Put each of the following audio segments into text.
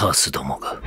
カースどもが。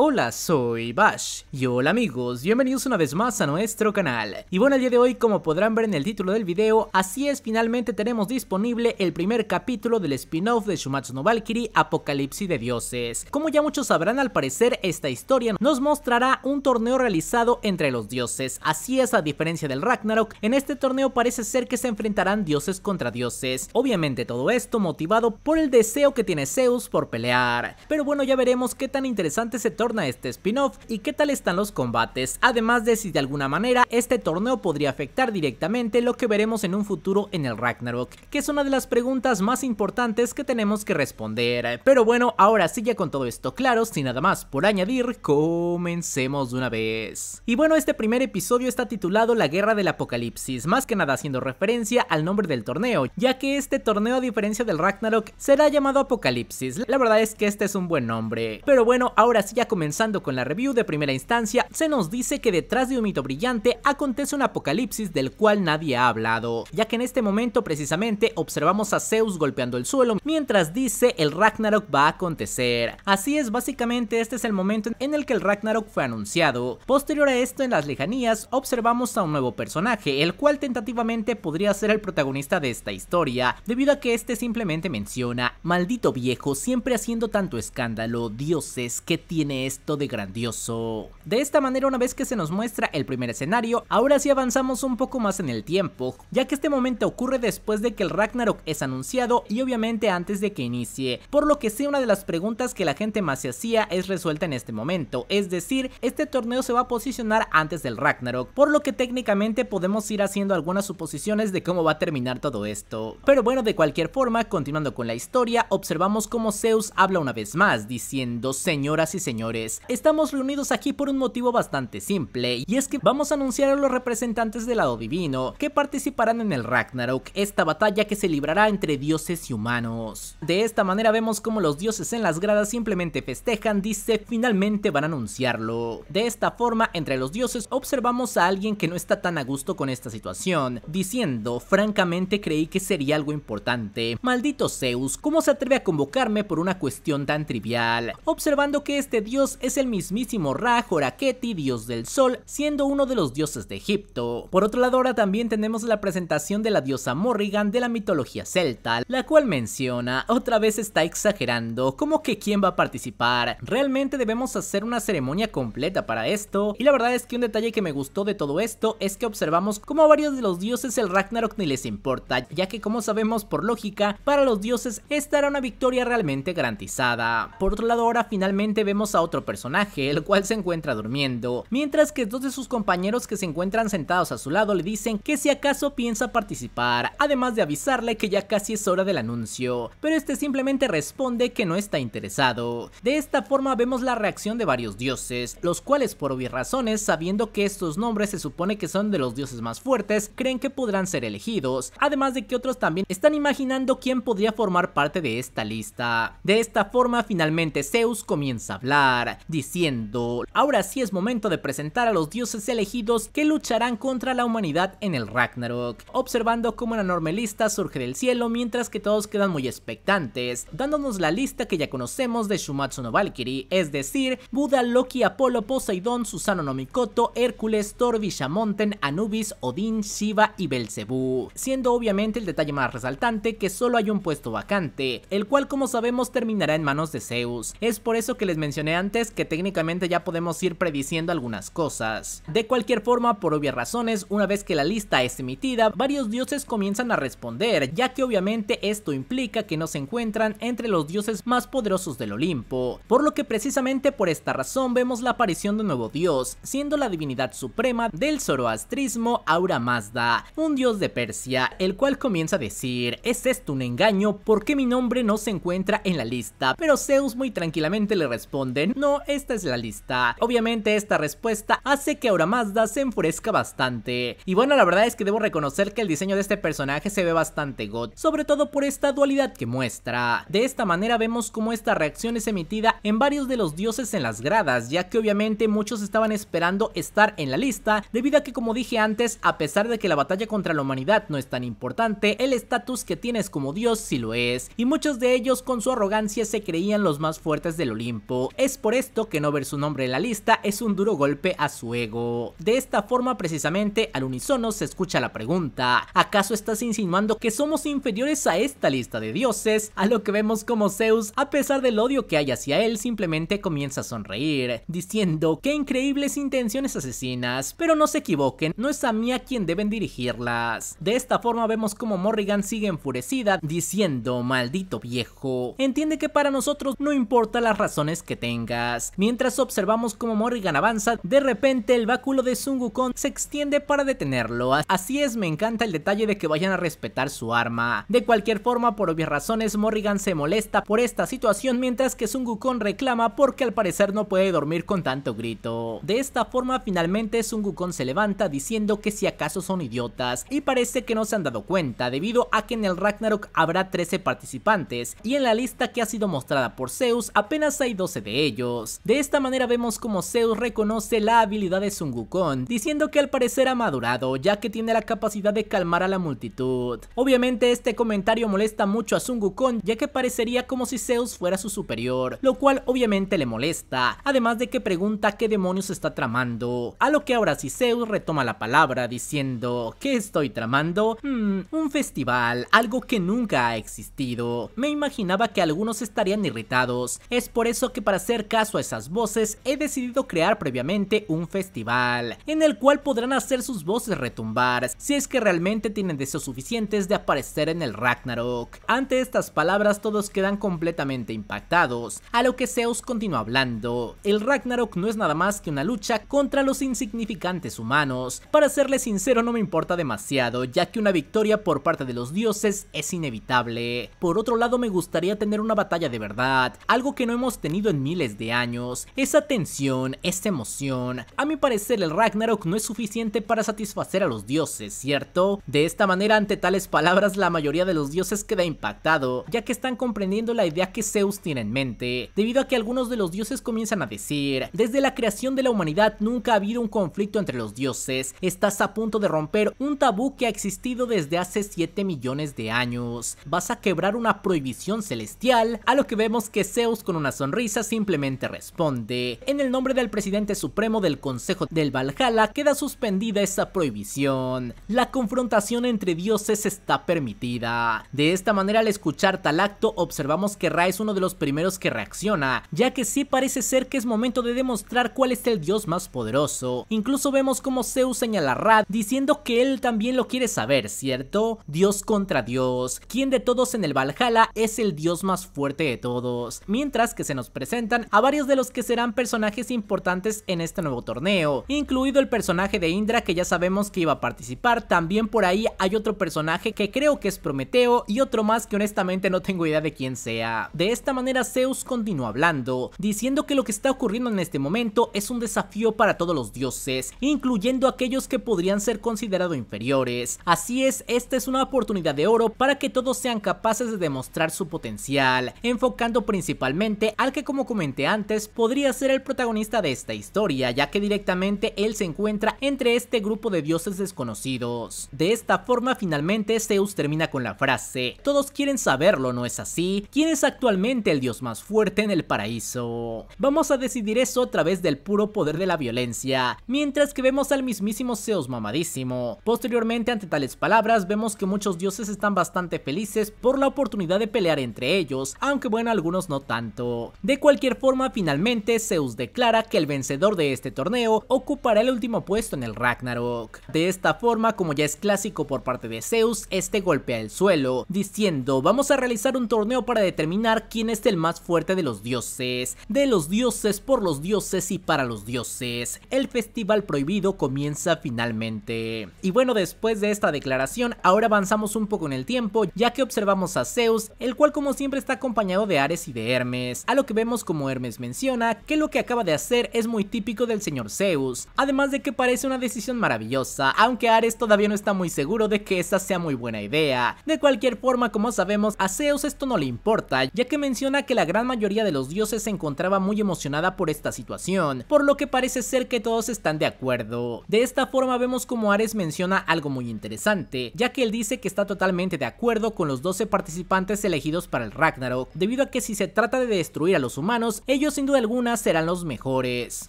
Hola, soy Bash. Y hola amigos, bienvenidos una vez más a nuestro canal. Y bueno, el día de hoy, como podrán ver en el título del video, así es, finalmente tenemos disponible el primer capítulo del spin-off de Shumatsu no Valkyrie, Apocalipsis de Dioses. Como ya muchos sabrán, al parecer, esta historia nos mostrará un torneo realizado entre los dioses. Así es, a diferencia del Ragnarok, en este torneo parece ser que se enfrentarán dioses contra dioses. Obviamente todo esto motivado por el deseo que tiene Zeus por pelear. Pero bueno, ya veremos qué tan interesante se torna a este spin-off y qué tal están los combates, además de si de alguna manera este torneo podría afectar directamente lo que veremos en un futuro en el Ragnarok, que es una de las preguntas más importantes que tenemos que responder. Pero bueno, ahora sí ya con todo esto claro, sin nada más por añadir, comencemos de una vez. Y bueno, este primer episodio está titulado La Guerra del Apocalipsis, más que nada haciendo referencia al nombre del torneo, ya que este torneo a diferencia del Ragnarok será llamado Apocalipsis, la verdad es que este es un buen nombre. Pero bueno, ahora sí ya comenzando con la review de primera instancia, se nos dice que detrás de un mito brillante acontece un apocalipsis del cual nadie ha hablado, ya que en este momento precisamente observamos a Zeus golpeando el suelo mientras dice el Ragnarok va a acontecer. Así es, básicamente este es el momento en el que el Ragnarok fue anunciado. Posterior a esto, en las lejanías, observamos a un nuevo personaje, el cual tentativamente podría ser el protagonista de esta historia, debido a que este simplemente menciona, maldito viejo, siempre haciendo tanto escándalo, dioses, ¿qué tiene esto de grandioso. De esta manera una vez que se nos muestra el primer escenario, ahora sí avanzamos un poco más en el tiempo, ya que este momento ocurre después de que el Ragnarok es anunciado y obviamente antes de que inicie, por lo que sí una de las preguntas que la gente más se hacía es resuelta en este momento, es decir, este torneo se va a posicionar antes del Ragnarok, por lo que técnicamente podemos ir haciendo algunas suposiciones de cómo va a terminar todo esto. Pero bueno, de cualquier forma, continuando con la historia, observamos cómo Zeus habla una vez más, diciendo señoras y señores, Estamos reunidos aquí por un motivo bastante simple, y es que vamos a anunciar a los representantes del lado divino que participarán en el Ragnarok, esta batalla que se librará entre dioses y humanos. De esta manera vemos como los dioses en las gradas simplemente festejan, dice, finalmente van a anunciarlo. De esta forma, entre los dioses observamos a alguien que no está tan a gusto con esta situación, diciendo, francamente creí que sería algo importante. Maldito Zeus, ¿cómo se atreve a convocarme por una cuestión tan trivial? Observando que este dios es el mismísimo Ra Horaketi, dios del sol, siendo uno de los dioses de Egipto. Por otro lado, ahora también tenemos la presentación de la diosa Morrigan de la mitología celta, la cual menciona, otra vez está exagerando, como que quién va a participar, realmente debemos hacer una ceremonia completa para esto, y la verdad es que un detalle que me gustó de todo esto es que observamos como a varios de los dioses el Ragnarok ni les importa, ya que como sabemos por lógica, para los dioses esta era una victoria realmente garantizada. Por otro lado, ahora finalmente vemos a otro personaje, el cual se encuentra durmiendo, mientras que dos de sus compañeros que se encuentran sentados a su lado le dicen que si acaso piensa participar, además de avisarle que ya casi es hora del anuncio, pero este simplemente responde que no está interesado. De esta forma vemos la reacción de varios dioses, los cuales por obvias razones, sabiendo que estos nombres se supone que son de los dioses más fuertes, creen que podrán ser elegidos, además de que otros también están imaginando quién podría formar parte de esta lista. De esta forma finalmente Zeus comienza a hablar, diciendo, ahora sí es momento de presentar a los dioses elegidos que lucharán contra la humanidad en el Ragnarok, observando cómo una enorme lista surge del cielo mientras que todos quedan muy expectantes, dándonos la lista que ya conocemos de Shumatsu no Valkyrie, es decir, Buda, Loki, Apolo, Poseidón, Susano no Mikoto, Hércules, Thor, Vishamonten, Anubis, Odin Shiva y Belcebú, siendo obviamente el detalle más resaltante que solo hay un puesto vacante, el cual como sabemos terminará en manos de Zeus. Es por eso que les mencioné antes que técnicamente ya podemos ir prediciendo algunas cosas. De cualquier forma, por obvias razones, una vez que la lista es emitida, varios dioses comienzan a responder, ya que obviamente esto implica que no se encuentran entre los dioses más poderosos del Olimpo, por lo que precisamente por esta razón vemos la aparición de un nuevo dios, siendo la divinidad suprema del zoroastrismo Aura Mazda, un dios de Persia, el cual comienza a decir, ¿es esto un engaño? ¿Por qué mi nombre no se encuentra en la lista? Pero Zeus muy tranquilamente le responde, no, esta es la lista. Obviamente esta respuesta hace que ahora Mazda se enfurezca bastante. Y bueno, la verdad es que debo reconocer que el diseño de este personaje se ve bastante god, sobre todo por esta dualidad que muestra. De esta manera vemos cómo esta reacción es emitida en varios de los dioses en las gradas, ya que obviamente muchos estaban esperando estar en la lista, debido a que como dije antes, a pesar de que la batalla contra la humanidad no es tan importante, el estatus que tienes como dios sí lo es, y muchos de ellos con su arrogancia se creían los más fuertes del Olimpo. Es por por esto que no ver su nombre en la lista es un duro golpe a su ego. De esta forma precisamente al unisono se escucha la pregunta, ¿acaso estás insinuando que somos inferiores a esta lista de dioses? A lo que vemos como Zeus, a pesar del odio que hay hacia él, simplemente comienza a sonreír, diciendo que increíbles intenciones asesinas, pero no se equivoquen, no es a mí a quien deben dirigirlas. De esta forma vemos como Morrigan sigue enfurecida, diciendo, maldito viejo, entiende que para nosotros no importa las razones que tenga Mientras observamos cómo Morrigan avanza, de repente el báculo de Sungukon se extiende para detenerlo. Así es, me encanta el detalle de que vayan a respetar su arma. De cualquier forma, por obvias razones, Morrigan se molesta por esta situación mientras que Sungukon reclama porque al parecer no puede dormir con tanto grito. De esta forma, finalmente Sungukon se levanta diciendo que si acaso son idiotas y parece que no se han dado cuenta debido a que en el Ragnarok habrá 13 participantes y en la lista que ha sido mostrada por Zeus apenas hay 12 de ellos. De esta manera vemos como Zeus reconoce la habilidad de Sun Wukong, diciendo que al parecer ha madurado, ya que tiene la capacidad de calmar a la multitud. Obviamente este comentario molesta mucho a Sun ya que parecería como si Zeus fuera su superior, lo cual obviamente le molesta, además de que pregunta qué demonios está tramando, a lo que ahora sí Zeus retoma la palabra diciendo, ¿qué estoy tramando? Hmm, un festival, algo que nunca ha existido. Me imaginaba que algunos estarían irritados, es por eso que para ser a esas voces, he decidido crear previamente un festival, en el cual podrán hacer sus voces retumbar, si es que realmente tienen deseos suficientes de aparecer en el Ragnarok. Ante estas palabras todos quedan completamente impactados, a lo que Zeus continúa hablando. El Ragnarok no es nada más que una lucha contra los insignificantes humanos. Para serle sincero no me importa demasiado, ya que una victoria por parte de los dioses es inevitable. Por otro lado me gustaría tener una batalla de verdad, algo que no hemos tenido en miles de años. Esa tensión, esa emoción, a mi parecer el Ragnarok no es suficiente para satisfacer a los dioses, ¿cierto? De esta manera ante tales palabras la mayoría de los dioses queda impactado, ya que están comprendiendo la idea que Zeus tiene en mente, debido a que algunos de los dioses comienzan a decir, desde la creación de la humanidad nunca ha habido un conflicto entre los dioses, estás a punto de romper un tabú que ha existido desde hace 7 millones de años, vas a quebrar una prohibición celestial, a lo que vemos que Zeus con una sonrisa simplemente responde, en el nombre del presidente supremo del Consejo del Valhalla queda suspendida esa prohibición, la confrontación entre dioses está permitida. De esta manera al escuchar tal acto observamos que Ra es uno de los primeros que reacciona, ya que sí parece ser que es momento de demostrar cuál es el dios más poderoso. Incluso vemos como Zeus señala a Ra diciendo que él también lo quiere saber, ¿cierto? Dios contra Dios, ¿quién de todos en el Valhalla es el dios más fuerte de todos? Mientras que se nos presentan a varios de los que serán personajes importantes en este nuevo torneo, incluido el personaje de Indra que ya sabemos que iba a participar, también por ahí hay otro personaje que creo que es Prometeo y otro más que honestamente no tengo idea de quién sea. De esta manera Zeus continúa hablando, diciendo que lo que está ocurriendo en este momento es un desafío para todos los dioses, incluyendo aquellos que podrían ser considerados inferiores. Así es, esta es una oportunidad de oro para que todos sean capaces de demostrar su potencial, enfocando principalmente al que como comenté antes, podría ser el protagonista de esta historia, ya que directamente él se encuentra entre este grupo de dioses desconocidos. De esta forma, finalmente Zeus termina con la frase, todos quieren saberlo, ¿no es así? ¿Quién es actualmente el dios más fuerte en el paraíso? Vamos a decidir eso a través del puro poder de la violencia, mientras que vemos al mismísimo Zeus mamadísimo. Posteriormente, ante tales palabras, vemos que muchos dioses están bastante felices por la oportunidad de pelear entre ellos, aunque bueno, algunos no tanto. De cualquier forma, finalmente Zeus declara que el vencedor de este torneo ocupará el último puesto en el Ragnarok. De esta forma, como ya es clásico por parte de Zeus, este golpea el suelo, diciendo, vamos a realizar un torneo para determinar quién es el más fuerte de los dioses, de los dioses por los dioses y para los dioses. El festival prohibido comienza finalmente. Y bueno, después de esta declaración, ahora avanzamos un poco en el tiempo, ya que observamos a Zeus, el cual como siempre está acompañado de Ares y de Hermes, a lo que vemos como Hermes menciona que lo que acaba de hacer es muy típico del señor Zeus, además de que parece una decisión maravillosa, aunque Ares todavía no está muy seguro de que esa sea muy buena idea. De cualquier forma, como sabemos, a Zeus esto no le importa, ya que menciona que la gran mayoría de los dioses se encontraba muy emocionada por esta situación, por lo que parece ser que todos están de acuerdo. De esta forma vemos como Ares menciona algo muy interesante, ya que él dice que está totalmente de acuerdo con los 12 participantes elegidos para el Ragnarok, debido a que si se trata de destruir a los humanos, ellos sin duda alguna serán los mejores.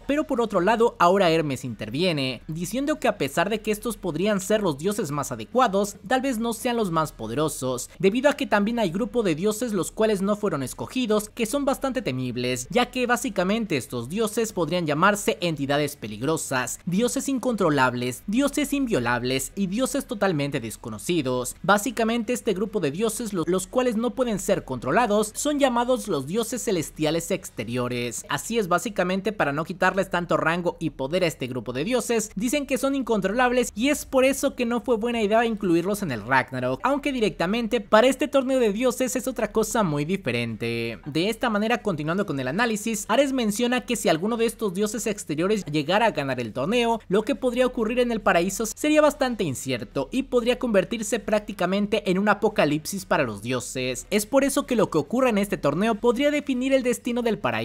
Pero por otro lado, ahora Hermes interviene, diciendo que a pesar de que estos podrían ser los dioses más adecuados, tal vez no sean los más poderosos, debido a que también hay grupo de dioses los cuales no fueron escogidos, que son bastante temibles, ya que básicamente estos dioses podrían llamarse entidades peligrosas, dioses incontrolables, dioses inviolables y dioses totalmente desconocidos. Básicamente este grupo de dioses los, cuales no pueden ser controlados son llamados los dioses celestiales exteriores Así es básicamente para no quitarles tanto rango y poder a este grupo de dioses, dicen que son incontrolables y es por eso que no fue buena idea incluirlos en el Ragnarok, aunque directamente para este torneo de dioses es otra cosa muy diferente. De esta manera, continuando con el análisis, Ares menciona que si alguno de estos dioses exteriores llegara a ganar el torneo, lo que podría ocurrir en el paraíso sería bastante incierto y podría convertirse prácticamente en un apocalipsis para los dioses. Es por eso que lo que ocurra en este torneo podría definir el destino del paraíso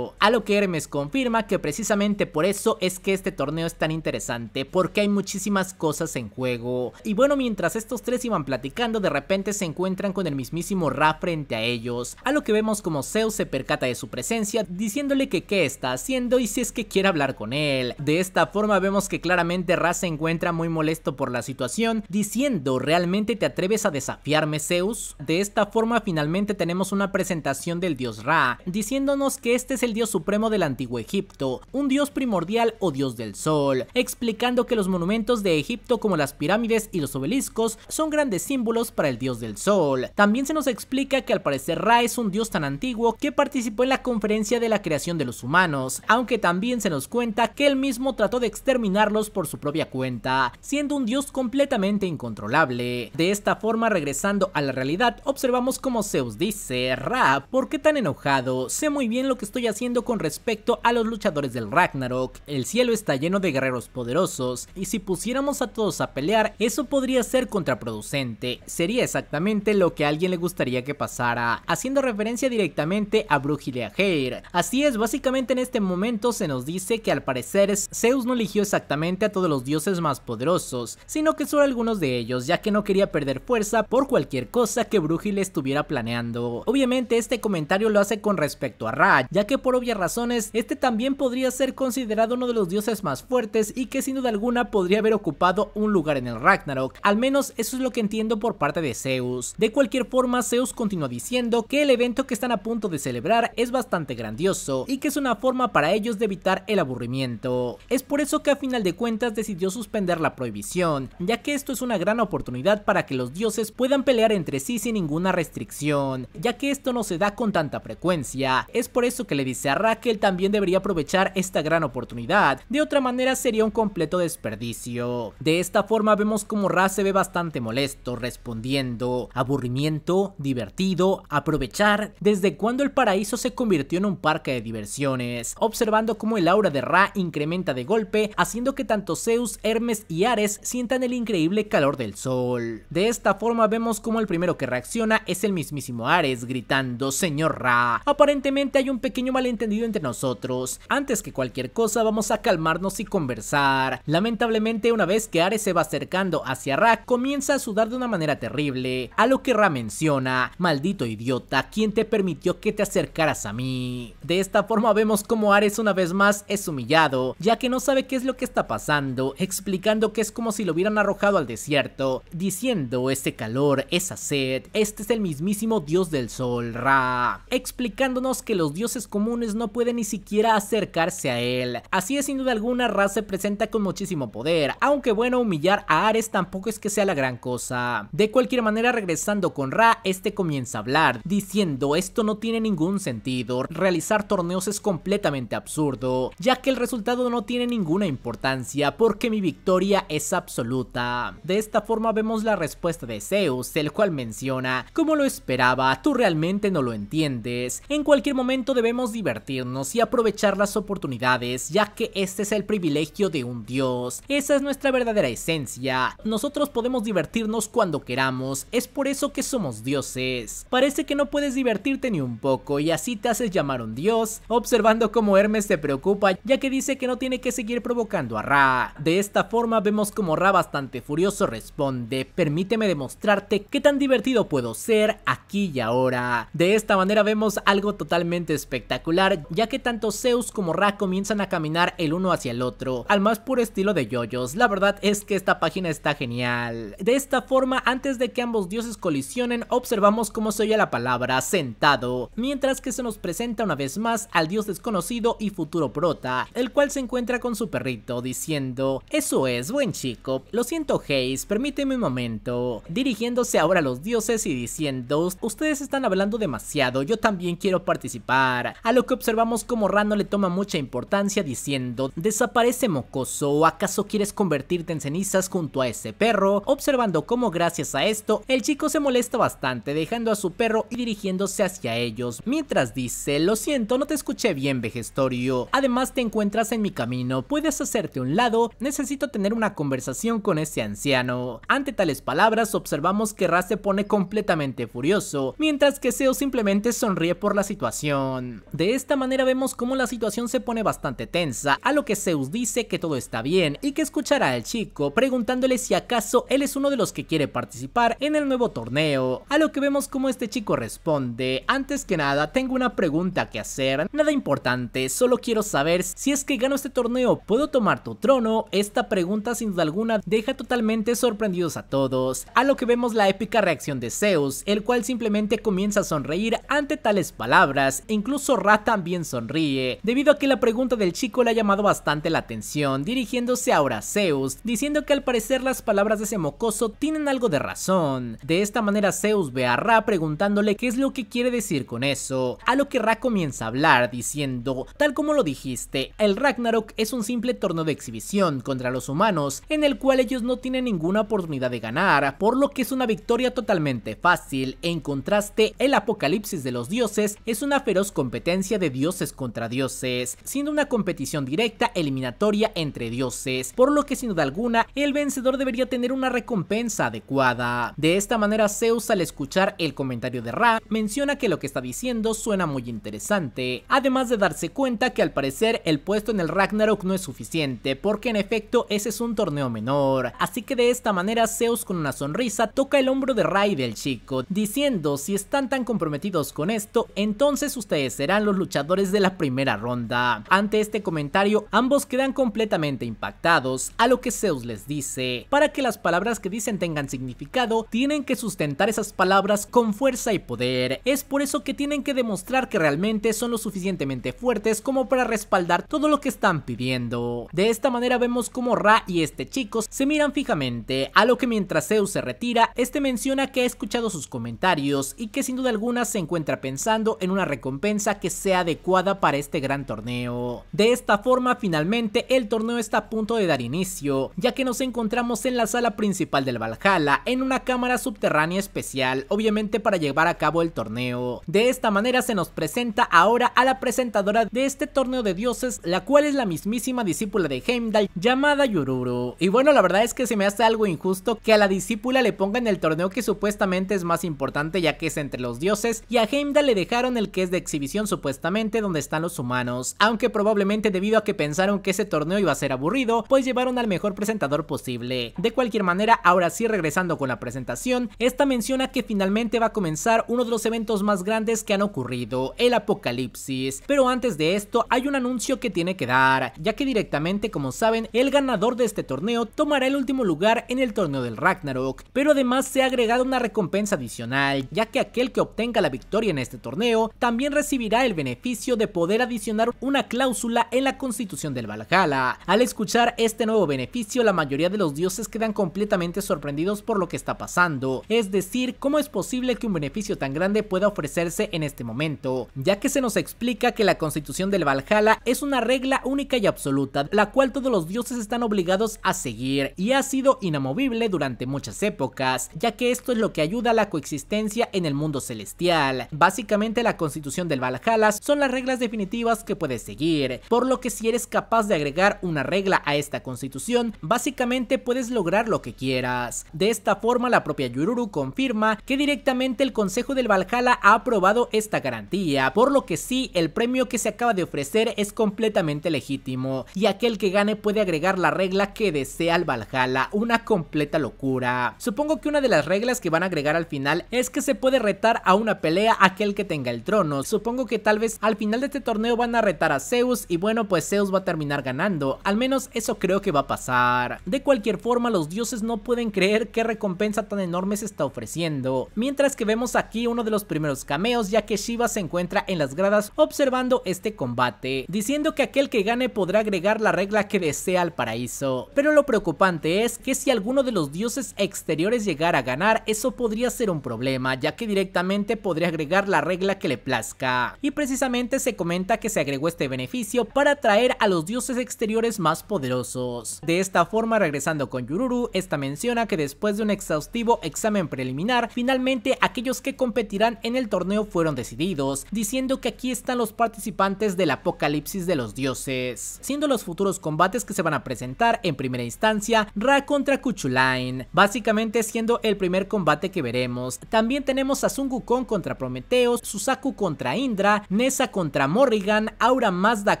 a lo que Hermes confirma que precisamente por eso es que este torneo es tan interesante, porque hay muchísimas cosas en juego. Y bueno, mientras estos tres iban platicando, de repente se encuentran con el mismísimo Ra frente a ellos, a lo que vemos como Zeus se percata de su presencia, diciéndole que qué está haciendo y si es que quiere hablar con él. De esta forma vemos que claramente Ra se encuentra muy molesto por la situación, diciendo, ¿realmente te atreves a desafiarme Zeus? De esta forma finalmente tenemos una presentación del dios Ra, diciéndonos que este es el dios supremo del antiguo Egipto, un dios primordial o dios del sol, explicando que los monumentos de Egipto como las pirámides y los obeliscos son grandes símbolos para el dios del sol. También se nos explica que al parecer Ra es un dios tan antiguo que participó en la conferencia de la creación de los humanos, aunque también se nos cuenta que él mismo trató de exterminarlos por su propia cuenta, siendo un dios completamente incontrolable. De esta forma, regresando a la realidad, observamos cómo Zeus dice, Ra, ¿por qué tan enojado? Sé muy bien lo que estoy haciendo con respecto a los luchadores del Ragnarok. El cielo está lleno de guerreros poderosos y si pusiéramos a todos a pelear, eso podría ser contraproducente. Sería exactamente lo que a alguien le gustaría que pasara, haciendo referencia directamente a a Heir. Así es, básicamente en este momento se nos dice que al parecer Zeus no eligió exactamente a todos los dioses más poderosos, sino que solo algunos de ellos, ya que no quería perder fuerza por cualquier cosa que Brugil estuviera planeando. Obviamente este comentario lo hace con respecto a Ra, ya que por obvias razones, este también podría ser considerado uno de los dioses más fuertes y que sin duda alguna podría haber ocupado un lugar en el Ragnarok, al menos eso es lo que entiendo por parte de Zeus. De cualquier forma, Zeus continúa diciendo que el evento que están a punto de celebrar es bastante grandioso y que es una forma para ellos de evitar el aburrimiento. Es por eso que a final de cuentas decidió suspender la prohibición, ya que esto es una gran oportunidad para que los dioses puedan pelear entre sí sin ninguna restricción, ya que esto no se da con tanta frecuencia. Es por eso que le dice a Raquel también debería aprovechar esta gran oportunidad, de otra manera sería un completo desperdicio. De esta forma vemos como Ra se ve bastante molesto, respondiendo, aburrimiento, divertido, aprovechar, desde cuando el paraíso se convirtió en un parque de diversiones, observando cómo el aura de Ra incrementa de golpe, haciendo que tanto Zeus, Hermes y Ares sientan el increíble calor del sol. De esta forma vemos como el primero que reacciona es el mismísimo Ares, gritando, Señor Ra, aparentemente hay un pequeño malentendido entre nosotros. Antes que cualquier cosa vamos a calmarnos y conversar. Lamentablemente una vez que Ares se va acercando hacia Ra, comienza a sudar de una manera terrible, a lo que Ra menciona, maldito idiota, ¿quién te permitió que te acercaras a mí? De esta forma vemos como Ares una vez más es humillado, ya que no sabe qué es lo que está pasando, explicando que es como si lo hubieran arrojado al desierto, diciendo este calor, esa sed, este es el mismísimo dios del sol, Ra, explicándonos que los dioses comunes no puede ni siquiera acercarse a él. Así es, sin duda alguna, Ra se presenta con muchísimo poder, aunque bueno, humillar a Ares tampoco es que sea la gran cosa. De cualquier manera, regresando con Ra, este comienza a hablar, diciendo esto no tiene ningún sentido, realizar torneos es completamente absurdo, ya que el resultado no tiene ninguna importancia, porque mi victoria es absoluta. De esta forma vemos la respuesta de Zeus, el cual menciona, como lo esperaba, tú realmente no lo entiendes, en cualquier momento debemos divertirnos y aprovechar las oportunidades, ya que este es el privilegio de un dios. Esa es nuestra verdadera esencia. Nosotros podemos divertirnos cuando queramos, es por eso que somos dioses. Parece que no puedes divertirte ni un poco y así te haces llamar un dios, observando cómo Hermes se preocupa, ya que dice que no tiene que seguir provocando a Ra. De esta forma vemos como Ra bastante furioso responde, permíteme demostrarte qué tan divertido puedo ser aquí y ahora. De esta manera vemos algo totalmente especial espectacular, ya que tanto Zeus como Ra comienzan a caminar el uno hacia el otro, al más puro estilo de yoyos. La verdad es que esta página está genial. De esta forma, antes de que ambos dioses colisionen, observamos cómo se oye la palabra sentado, mientras que se nos presenta una vez más al dios desconocido y futuro prota, el cual se encuentra con su perrito diciendo, eso es, buen chico, lo siento Hayes, permíteme un momento, dirigiéndose ahora a los dioses y diciendo, ustedes están hablando demasiado, yo también quiero participar a lo que observamos como no le toma mucha importancia diciendo, desaparece mocoso, ¿o acaso quieres convertirte en cenizas junto a ese perro? Observando cómo gracias a esto, el chico se molesta bastante dejando a su perro y dirigiéndose hacia ellos, mientras dice, lo siento, no te escuché bien vejestorio. además te encuentras en mi camino, puedes hacerte un lado, necesito tener una conversación con ese anciano. Ante tales palabras observamos que Ra se pone completamente furioso, mientras que Seo simplemente sonríe por la situación. De esta manera vemos cómo la situación se pone bastante tensa, a lo que Zeus dice que todo está bien y que escuchará al chico preguntándole si acaso él es uno de los que quiere participar en el nuevo torneo, a lo que vemos cómo este chico responde, antes que nada tengo una pregunta que hacer, nada importante, solo quiero saber si es que gano este torneo puedo tomar tu trono, esta pregunta sin duda alguna deja totalmente sorprendidos a todos, a lo que vemos la épica reacción de Zeus, el cual simplemente comienza a sonreír ante tales palabras, incluso incluso Ra también sonríe, debido a que la pregunta del chico le ha llamado bastante la atención, dirigiéndose ahora a Zeus, diciendo que al parecer las palabras de ese mocoso tienen algo de razón. De esta manera Zeus ve a Ra preguntándole qué es lo que quiere decir con eso, a lo que Ra comienza a hablar diciendo, tal como lo dijiste, el Ragnarok es un simple torneo de exhibición contra los humanos en el cual ellos no tienen ninguna oportunidad de ganar, por lo que es una victoria totalmente fácil. En contraste, el apocalipsis de los dioses es una feroz competencia de dioses contra dioses, siendo una competición directa eliminatoria entre dioses, por lo que sin duda alguna el vencedor debería tener una recompensa adecuada. De esta manera Zeus al escuchar el comentario de Ra menciona que lo que está diciendo suena muy interesante, además de darse cuenta que al parecer el puesto en el Ragnarok no es suficiente porque en efecto ese es un torneo menor, así que de esta manera Zeus con una sonrisa toca el hombro de Ra y del chico, diciendo si están tan comprometidos con esto entonces ustedes serán los luchadores de la primera ronda. Ante este comentario, ambos quedan completamente impactados a lo que Zeus les dice. Para que las palabras que dicen tengan significado, tienen que sustentar esas palabras con fuerza y poder. Es por eso que tienen que demostrar que realmente son lo suficientemente fuertes como para respaldar todo lo que están pidiendo. De esta manera vemos como Ra y este chico se miran fijamente, a lo que mientras Zeus se retira, este menciona que ha escuchado sus comentarios y que sin duda alguna se encuentra pensando en una recompensa que sea adecuada para este gran torneo. De esta forma finalmente el torneo está a punto de dar inicio, ya que nos encontramos en la sala principal del Valhalla, en una cámara subterránea especial, obviamente para llevar a cabo el torneo. De esta manera se nos presenta ahora a la presentadora de este torneo de dioses, la cual es la mismísima discípula de Heimdall, llamada Yururu Y bueno, la verdad es que se me hace algo injusto que a la discípula le pongan el torneo que supuestamente es más importante ya que es entre los dioses, y a Heimdall le dejaron el que es de exhibición supuestamente donde están los humanos, aunque probablemente debido a que pensaron que ese torneo iba a ser aburrido, pues llevaron al mejor presentador posible. De cualquier manera, ahora sí regresando con la presentación, esta menciona que finalmente va a comenzar uno de los eventos más grandes que han ocurrido, el apocalipsis. Pero antes de esto, hay un anuncio que tiene que dar, ya que directamente, como saben, el ganador de este torneo tomará el último lugar en el torneo del Ragnarok, pero además se ha agregado una recompensa adicional, ya que aquel que obtenga la victoria en este torneo también recibe el beneficio de poder adicionar una cláusula en la constitución del Valhalla. Al escuchar este nuevo beneficio, la mayoría de los dioses quedan completamente sorprendidos por lo que está pasando, es decir, cómo es posible que un beneficio tan grande pueda ofrecerse en este momento, ya que se nos explica que la constitución del Valhalla es una regla única y absoluta, la cual todos los dioses están obligados a seguir y ha sido inamovible durante muchas épocas, ya que esto es lo que ayuda a la coexistencia en el mundo celestial. Básicamente la constitución del Valhalla son las reglas definitivas que puedes seguir, por lo que si eres capaz de agregar una regla a esta constitución, básicamente puedes lograr lo que quieras. De esta forma la propia Yururu confirma que directamente el Consejo del Valhalla ha aprobado esta garantía, por lo que sí, el premio que se acaba de ofrecer es completamente legítimo, y aquel que gane puede agregar la regla que desea al Valhalla, una completa locura. Supongo que una de las reglas que van a agregar al final es que se puede retar a una pelea aquel que tenga el trono, supongo que tal vez al final de este torneo van a retar a Zeus y bueno pues Zeus va a terminar ganando, al menos eso creo que va a pasar. De cualquier forma los dioses no pueden creer qué recompensa tan enorme se está ofreciendo, mientras que vemos aquí uno de los primeros cameos ya que Shiva se encuentra en las gradas observando este combate, diciendo que aquel que gane podrá agregar la regla que desea al paraíso, pero lo preocupante es que si alguno de los dioses exteriores llegara a ganar eso podría ser un problema ya que directamente podría agregar la regla que le plazca. Y precisamente se comenta que se agregó este beneficio para atraer a los dioses exteriores más poderosos. De esta forma, regresando con Yururu, esta menciona que después de un exhaustivo examen preliminar, finalmente aquellos que competirán en el torneo fueron decididos, diciendo que aquí están los participantes del apocalipsis de los dioses, siendo los futuros combates que se van a presentar en primera instancia Ra contra Kuchulain, básicamente siendo el primer combate que veremos. También tenemos a Sun Wukong contra Prometeos, Susaku contra In. Nessa contra Morrigan, Aura Mazda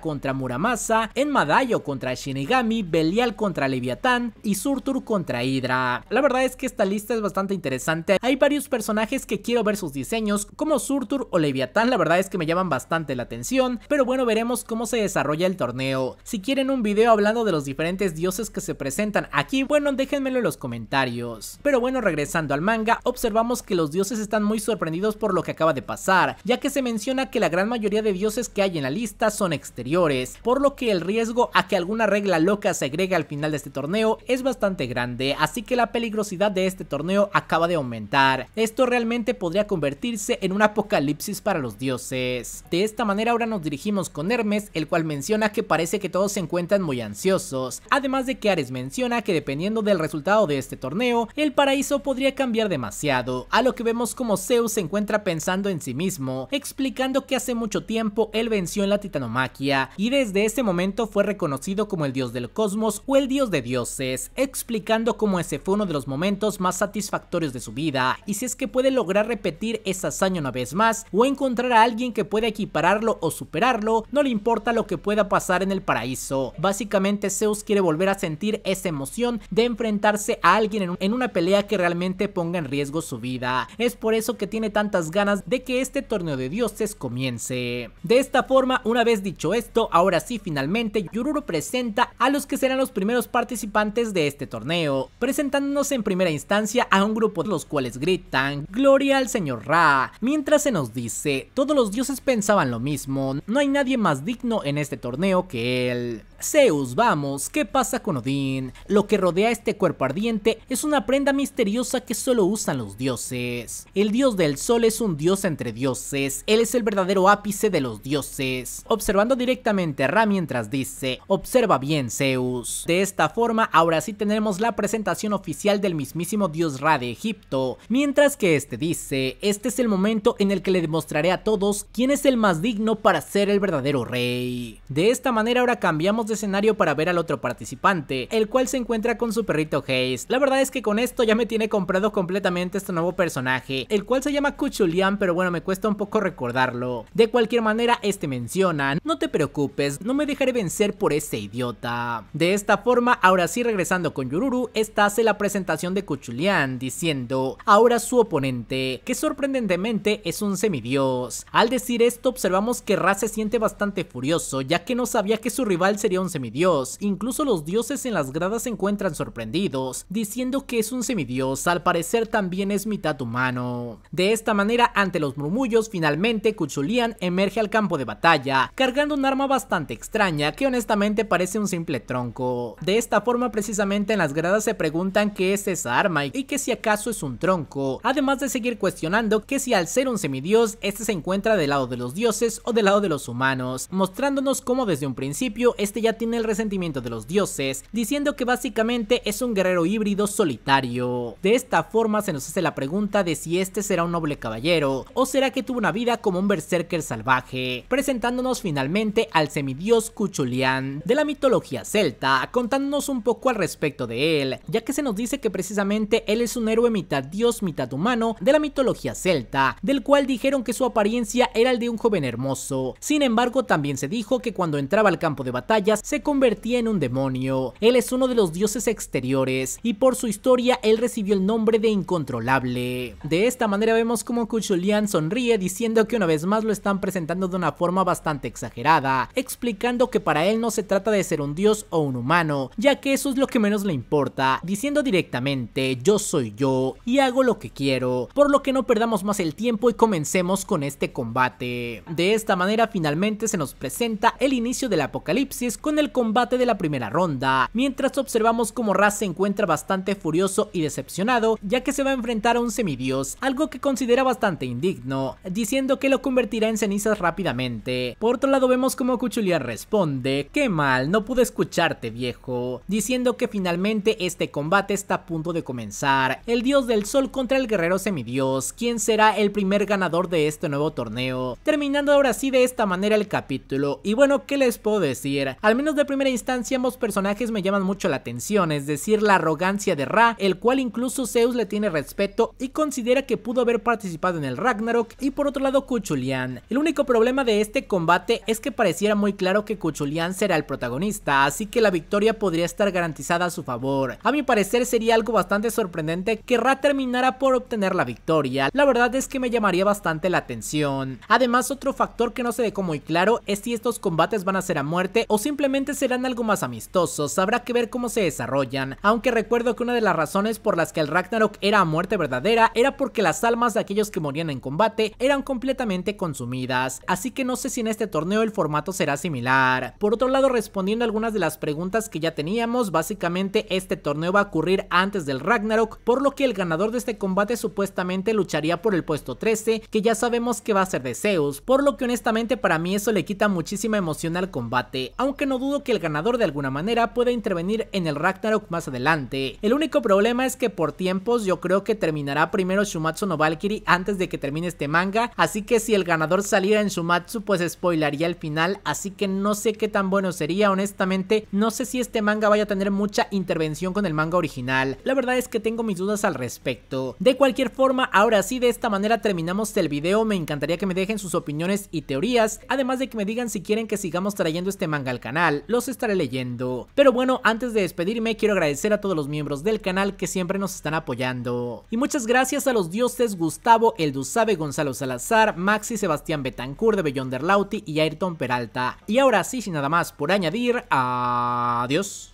contra Muramasa, Enmadayo contra Shinigami, Belial contra Leviatán y Surtur contra Hydra. La verdad es que esta lista es bastante interesante, hay varios personajes que quiero ver sus diseños, como Surtur o Leviatán, la verdad es que me llaman bastante la atención, pero bueno veremos cómo se desarrolla el torneo. Si quieren un video hablando de los diferentes dioses que se presentan aquí, bueno déjenmelo en los comentarios. Pero bueno regresando al manga, observamos que los dioses están muy sorprendidos por lo que acaba de pasar, ya que se menciona que la gran mayoría de dioses que hay en la lista son exteriores, por lo que el riesgo a que alguna regla loca se agregue al final de este torneo es bastante grande, así que la peligrosidad de este torneo acaba de aumentar. Esto realmente podría convertirse en un apocalipsis para los dioses. De esta manera ahora nos dirigimos con Hermes, el cual menciona que parece que todos se encuentran muy ansiosos, además de que Ares menciona que dependiendo del resultado de este torneo, el paraíso podría cambiar demasiado, a lo que vemos como Zeus se encuentra pensando en sí mismo, explicando que hace mucho tiempo él venció en la titanomaquia y desde ese momento fue reconocido como el dios del cosmos o el dios de dioses, explicando cómo ese fue uno de los momentos más satisfactorios de su vida y si es que puede lograr repetir esa hazaña una vez más o encontrar a alguien que pueda equipararlo o superarlo, no le importa lo que pueda pasar en el paraíso. Básicamente Zeus quiere volver a sentir esa emoción de enfrentarse a alguien en una pelea que realmente ponga en riesgo su vida. Es por eso que tiene tantas ganas de que este torneo de dioses comience. De esta forma, una vez dicho esto, ahora sí finalmente Yururu presenta a los que serán los primeros participantes de este torneo, presentándonos en primera instancia a un grupo de los cuales gritan Gloria al señor Ra, mientras se nos dice, todos los dioses pensaban lo mismo, no hay nadie más digno en este torneo que él. Zeus, vamos, ¿qué pasa con Odín? Lo que rodea este cuerpo ardiente es una prenda misteriosa que solo usan los dioses. El dios del sol es un dios entre dioses, él es el verdadero ápice de los dioses, observando directamente a Ra mientras dice, observa bien Zeus. De esta forma, ahora sí tenemos la presentación oficial del mismísimo dios Ra de Egipto, mientras que este dice, este es el momento en el que le demostraré a todos quién es el más digno para ser el verdadero rey. De esta manera ahora cambiamos de escenario para ver al otro participante, el cual se encuentra con su perrito Hayes. La verdad es que con esto ya me tiene comprado completamente este nuevo personaje, el cual se llama Kuchulian, pero bueno, me cuesta un poco recordar de cualquier manera, este menciona, no te preocupes, no me dejaré vencer por este idiota. De esta forma, ahora sí regresando con Yururu, esta hace la presentación de Kuchulian, diciendo, ahora su oponente, que sorprendentemente es un semidios. Al decir esto, observamos que Ra se siente bastante furioso, ya que no sabía que su rival sería un semidios. Incluso los dioses en las gradas se encuentran sorprendidos, diciendo que es un semidios, al parecer también es mitad humano. De esta manera, ante los murmullos, finalmente Kuchulian emerge al campo de batalla, cargando un arma bastante extraña que honestamente parece un simple tronco. De esta forma precisamente en las gradas se preguntan qué es esa arma y que si acaso es un tronco, además de seguir cuestionando que si al ser un semidios este se encuentra del lado de los dioses o del lado de los humanos, mostrándonos cómo desde un principio este ya tiene el resentimiento de los dioses, diciendo que básicamente es un guerrero híbrido solitario. De esta forma se nos hace la pregunta de si este será un noble caballero o será que tuvo una vida como un berserker salvaje, presentándonos finalmente al semidios Cuchulian de la mitología celta, contándonos un poco al respecto de él, ya que se nos dice que precisamente él es un héroe mitad dios, mitad humano de la mitología celta, del cual dijeron que su apariencia era el de un joven hermoso. Sin embargo, también se dijo que cuando entraba al campo de batallas se convertía en un demonio. Él es uno de los dioses exteriores y por su historia él recibió el nombre de Incontrolable. De esta manera vemos como Cuchulian sonríe diciendo que una vez más lo están presentando de una forma bastante exagerada, explicando que para él no se trata de ser un dios o un humano, ya que eso es lo que menos le importa, diciendo directamente yo soy yo y hago lo que quiero, por lo que no perdamos más el tiempo y comencemos con este combate. De esta manera finalmente se nos presenta el inicio del apocalipsis con el combate de la primera ronda, mientras observamos como Raz se encuentra bastante furioso y decepcionado ya que se va a enfrentar a un semidios, algo que considera bastante indigno, diciendo que lo convertirá en cenizas rápidamente. Por otro lado vemos como Cuchulia responde, qué mal, no pude escucharte viejo, diciendo que finalmente este combate está a punto de comenzar. El dios del sol contra el guerrero semidios, quien será el primer ganador de este nuevo torneo. Terminando ahora sí de esta manera el capítulo, y bueno, ¿qué les puedo decir? Al menos de primera instancia ambos personajes me llaman mucho la atención, es decir, la arrogancia de Ra, el cual incluso Zeus le tiene respeto y considera que pudo haber participado en el Ragnarok, y por otro lado Cuchulia el único problema de este combate es que pareciera muy claro que Kuchulian será el protagonista, así que la victoria podría estar garantizada a su favor. A mi parecer sería algo bastante sorprendente que Ra terminara por obtener la victoria, la verdad es que me llamaría bastante la atención. Además otro factor que no se dejó muy claro es si estos combates van a ser a muerte o simplemente serán algo más amistosos, habrá que ver cómo se desarrollan, aunque recuerdo que una de las razones por las que el Ragnarok era a muerte verdadera era porque las almas de aquellos que morían en combate eran completamente consumidas, así que no sé si en este torneo el formato será similar. Por otro lado, respondiendo a algunas de las preguntas que ya teníamos, básicamente este torneo va a ocurrir antes del Ragnarok, por lo que el ganador de este combate supuestamente lucharía por el puesto 13, que ya sabemos que va a ser de Zeus, por lo que honestamente para mí eso le quita muchísima emoción al combate, aunque no dudo que el ganador de alguna manera pueda intervenir en el Ragnarok más adelante. El único problema es que por tiempos yo creo que terminará primero Shumatsu no Valkyrie antes de que termine este manga, así que si el el ganador saliera en Shumatsu pues spoilaría el final, así que no sé qué tan bueno sería, honestamente no sé si este manga vaya a tener mucha intervención con el manga original, la verdad es que tengo mis dudas al respecto. De cualquier forma, ahora sí de esta manera terminamos el video, me encantaría que me dejen sus opiniones y teorías, además de que me digan si quieren que sigamos trayendo este manga al canal, los estaré leyendo. Pero bueno, antes de despedirme quiero agradecer a todos los miembros del canal que siempre nos están apoyando. Y muchas gracias a los dioses Gustavo, El sabe Gonzalo Salazar, Max y Sebastián Betancourt, de Bellón Lauti y Ayrton Peralta. Y ahora sí, sin nada más por añadir, adiós.